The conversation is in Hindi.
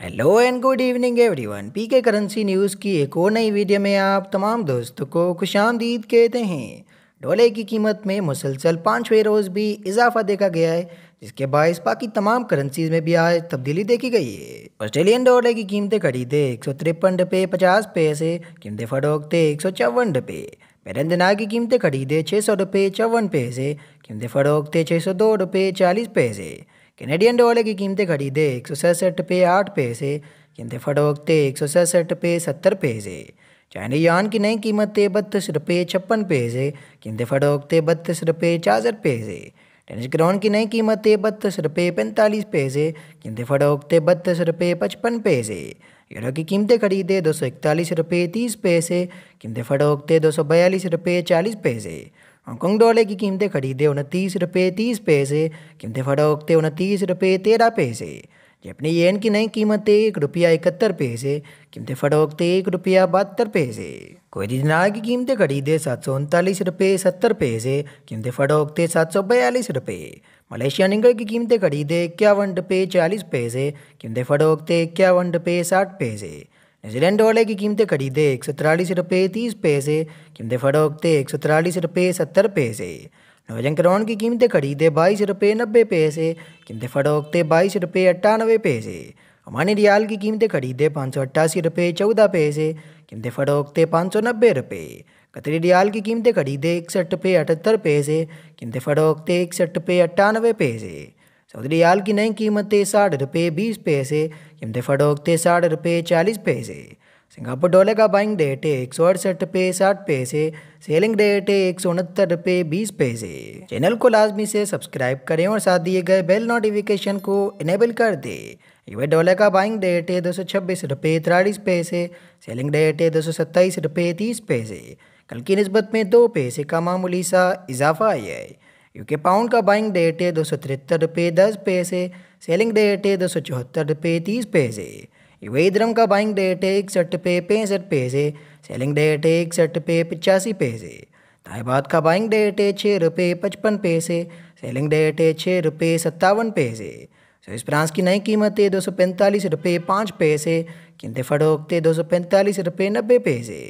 hello and good evening everyone PK currency news की एक और नई वीडियो में आप तमाम दोस्तों को खुश आमदीद कहते हैं डॉलर की कीमत में मुसलसल पाँचवें रोज़ भी इजाफा देखा गया है जिसके बायस बाकी तमाम करेंसीज में भी आज तब्दीली देखी गई है ऑस्ट्रेलियन डॉलर की कीमतें खरीदे एक सौ तिरपन रुपये पचास पैसे कीमतें फड़ोकते एक सौ चौवन रुपये बैरन की कीमतें खरीदे छः सौ रुपये चौवन पैसे कीमतें फरोखते छः सौ दो रुपये चालीस पैसे कैनेडियन डॉलर की कीमतें खरीदे एक सौ सड़सठ पे आठ पैसे कीमतें फटोकते एक सौ सड़सठ पे सत्तर पैसे चाइनी यान की नई कीमतें बत्तीस रुपये छप्पन पैसे कीमतें फटोकते बत्तीस रुपये छियासठ पैसे टेनिस ग्राउंड की नई कीमतें बत्तीस रुपये पैंतालीस पैसे कीमतें फटोकते बत्तीस रुपये पचपन पैसे यूरो की कीमतें खरीदे दो सौ इकतालीस रुपये तीस पैसे कीमतें फटोकते दो सौ बयालीस रुपये चालीस पैसे हांगकॉन्ग डॉलर की कीमतें खरीदे उनतीस रुपये तीस पैसे कीमतें फरोखते उनतीस रुपये तेरह पैसे जपनी येन की नई कीमतें एक रुपया इकहत्तर पैसे कीमतें फरोखते एक रुपया बहत्तर पैसे कोई दिनार की कीमतें खरीदे सात सौ उनतालीस रुपये सत्तर पैसे कीमतें फरोखते सात सौ बयालीस रुपये मलेशिया निगल की कीमतें खरीदे इक्यावन रुपये चालीस पैसे कीमतें फरोखते इक्यावन रुपये साठ पैसे न्यूजीलैंड डॉलर की कीमतें खरीदे एक सौ तिरालीस रुपये तीस पैसे कीमतें फरोखते एक सौ तिरालीस रुपये सत्तर पैसे नोजन करौन की कीमतें खरीदे बाईस रुपये नब्बे पैसे कीमतें फरोखते बाईस रुपये अट्ठानबे पैसे अमानी रियाल की कीमतें खरीदे पाँच सौ अट्ठासी रुपये चौदह पैसे कीमतें फरोखते पाँच सौ नब्बे रुपये कतरी रियाल की कीमतें खरीदे इकसठ रुपये अठहत्तर पैसे कीमतें फरोखते इकसठ रुपये अट्ठानवे पैसे चौधरी आल की नई कीमत कीमतें साठ रुपये बीस पैसे कीमतें थे साठ रुपये चालीस पैसे सिंगापुर डॉलर का बाइंग रेट है एक सौ अड़सठ रुपये साठ पैसे सेलिंग रेट है एक सौ उनहत्तर रुपये बीस पैसे चैनल को लाजमी से सब्सक्राइब करें और साथ दिए गए बेल नोटिफिकेशन को इनेबल कर दें यूए डॉलर का बाइंग रेट है दो सौ छब्बीस रुपये तिरालीस पैसे सेलिंग रेट है दो सौ सत्ताईस रुपये तीस पैसे कल की नस्बत में दो पैसे का मामूली सा इजाफा आया है यूके पाउंड का बाइंग डेट है दो सौ तिहत्तर रुपये दस पैसे सेलिंग डेट है दो सौ चौहत्तर रुपये तीस पैसे यूए द्रम का बाइंग डेट है इकसठ रुपये पैंसठ पैसे सेलिंग डेट है इकसठ रुपये पचासी पैसे ताइबाद का बाइंग डेट है छः रुपये पचपन पैसे सेलिंग डेट है छः रुपये सत्तावन पैसे स्विस फ्रांस की नई कीमत है दो सौ पैंतालीस रुपये पाँच पैसे किंतु फरोख्त दो सौ पैंतालीस रुपये नब्बे पैसे